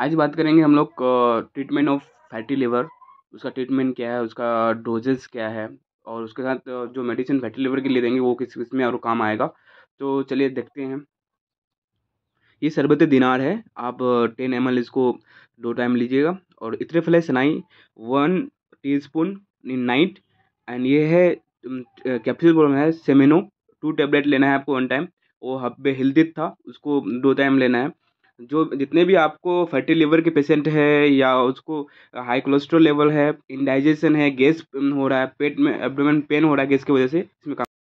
आज बात करेंगे हम लोग ट्रीटमेंट ऑफ फैटी लिवर उसका ट्रीटमेंट क्या है उसका डोजेस क्या है और उसके साथ जो मेडिसिन फैटी लिवर के लिए देंगे वो किस किस में और काम आएगा तो चलिए देखते हैं ये शरबत दिनार है आप टेन एम इसको दो टाइम लीजिएगा और इतने फले सनाई one teaspoon in night and ये है कैप्सूल बोल है सेमेनो टू टेबलेट लेना है आपको वन टाइम वो हब्बे हेल्दी था उसको दो टाइम लेना है जो जितने भी आपको फैटी लिवर के पेशेंट है या उसको हाई कोलेस्ट्रॉल लेवल है इनडाइजेशन है गैस हो रहा है पेट में एब्डोमेन पेन हो रहा है गैस की वजह से इसमें काम